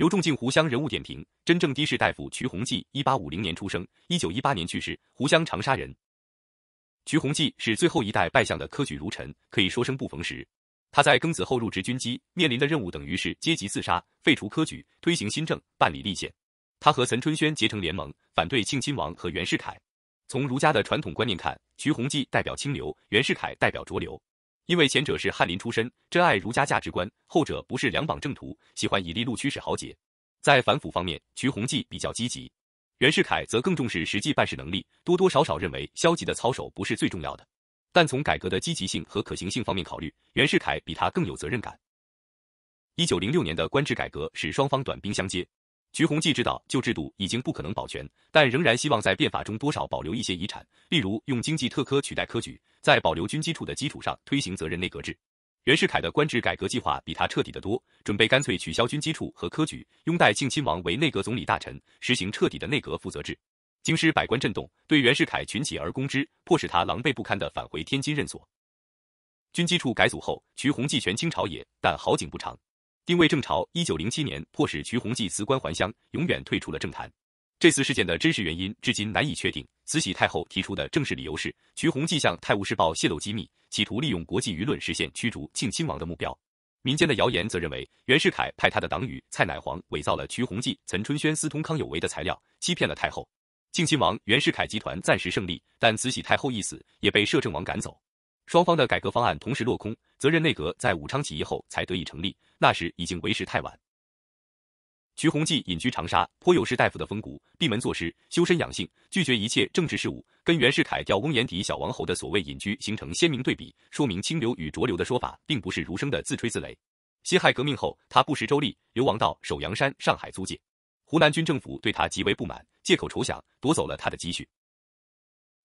由重敬湖湘人物点评：真正的士大夫瞿鸿济，一八五零年出生，一九一八年去世，湖湘长沙人。瞿鸿济是最后一代拜相的科举儒臣，可以说生不逢时。他在庚子后入职军机，面临的任务等于是阶级自杀，废除科举，推行新政，办理立宪。他和岑春轩结成联盟，反对庆亲王和袁世凯。从儒家的传统观念看，瞿鸿济代表清流，袁世凯代表浊流。因为前者是翰林出身，珍爱儒家价值观；后者不是两榜正途，喜欢以利禄驱使豪杰。在反腐方面，徐弘济比较积极，袁世凯则更重视实际办事能力，多多少少认为消极的操守不是最重要的。但从改革的积极性和可行性方面考虑，袁世凯比他更有责任感。一九零六年的官制改革使双方短兵相接。徐弘济知道旧制度已经不可能保全，但仍然希望在变法中多少保留一些遗产，例如用经济特科取代科举，在保留军机处的基础上推行责任内阁制。袁世凯的官制改革计划比他彻底的多，准备干脆取消军机处和科举，拥戴庆亲王为内阁总理大臣，实行彻底的内阁负责制。京师百官震动，对袁世凯群起而攻之，迫使他狼狈不堪的返回天津任所。军机处改组后，徐弘济权倾朝野，但好景不长。因为正朝一九零七年迫使徐弘济辞官还乡，永远退出了政坛。这次事件的真实原因至今难以确定。慈禧太后提出的正式理由是，徐弘济向《泰晤士报》泄露机密，企图利用国际舆论实现驱逐庆亲王的目标。民间的谣言则认为，袁世凯派他的党羽蔡乃煌伪造了徐弘济、岑春轩私通康有为的材料，欺骗了太后。庆亲王、袁世凯集团暂时胜利，但慈禧太后一死，也被摄政王赶走。双方的改革方案同时落空，责任内阁在武昌起义后才得以成立，那时已经为时太晚。徐弘绩隐居长沙，颇有士大夫的风骨，闭门作诗，修身养性，拒绝一切政治事务，跟袁世凯调翁眼底小王侯的所谓隐居形成鲜明对比，说明清流与浊流的说法并不是儒生的自吹自擂。辛亥革命后，他不识周历，流亡到首阳山上海租界，湖南军政府对他极为不满，借口筹饷，夺走了他的积蓄。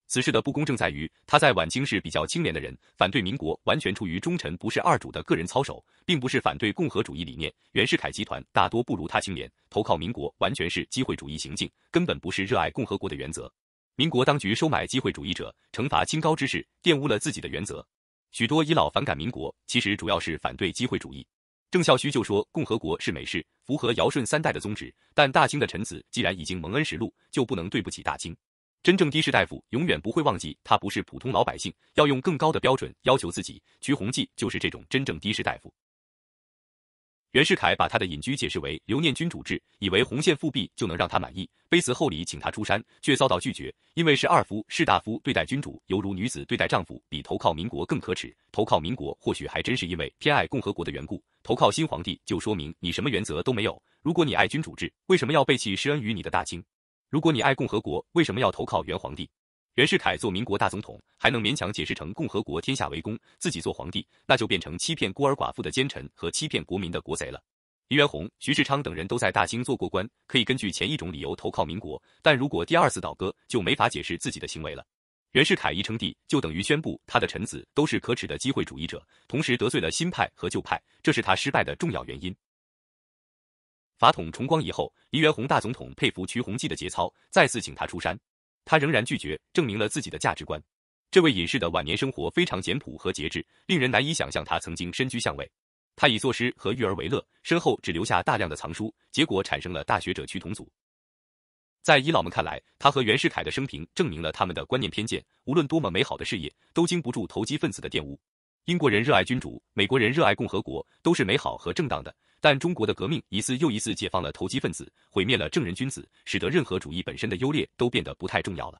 此事的不公正在于，他在晚清是比较清廉的人，反对民国完全出于忠臣不是二主的个人操守，并不是反对共和主义理念。袁世凯集团大多不如他清廉，投靠民国完全是机会主义行径，根本不是热爱共和国的原则。民国当局收买机会主义者，惩罚清高之士，玷污了自己的原则。许多遗老反感民国，其实主要是反对机会主义。郑孝胥就说，共和国是美事，符合尧舜三代的宗旨，但大清的臣子既然已经蒙恩识禄，就不能对不起大清。真正的士大夫永远不会忘记，他不是普通老百姓，要用更高的标准要求自己。徐弘济就是这种真正的士大夫。袁世凯把他的隐居解释为留念君主制，以为红线复辟就能让他满意，卑辞厚礼请他出山，却遭到拒绝。因为是二夫士大夫对待君主，犹如女子对待丈夫，比投靠民国更可耻。投靠民国或许还真是因为偏爱共和国的缘故，投靠新皇帝就说明你什么原则都没有。如果你爱君主制，为什么要背弃施恩于你的大清？如果你爱共和国，为什么要投靠元皇帝？袁世凯做民国大总统，还能勉强解释成共和国天下为公，自己做皇帝，那就变成欺骗孤儿寡妇的奸臣和欺骗国民的国贼了。黎元洪、徐世昌等人都在大清做过官，可以根据前一种理由投靠民国，但如果第二次倒戈，就没法解释自己的行为了。袁世凯一称帝，就等于宣布他的臣子都是可耻的机会主义者，同时得罪了新派和旧派，这是他失败的重要原因。法统重光以后，黎元洪大总统佩服瞿鸿济的节操，再次请他出山，他仍然拒绝，证明了自己的价值观。这位隐士的晚年生活非常简朴和节制，令人难以想象他曾经身居相位。他以作诗和育儿为乐，身后只留下大量的藏书，结果产生了大学者瞿同祖。在遗老们看来，他和袁世凯的生平证明了他们的观念偏见：无论多么美好的事业，都经不住投机分子的玷污。英国人热爱君主，美国人热爱共和国，都是美好和正当的。但中国的革命一次又一次解放了投机分子，毁灭了正人君子，使得任何主义本身的优劣都变得不太重要了。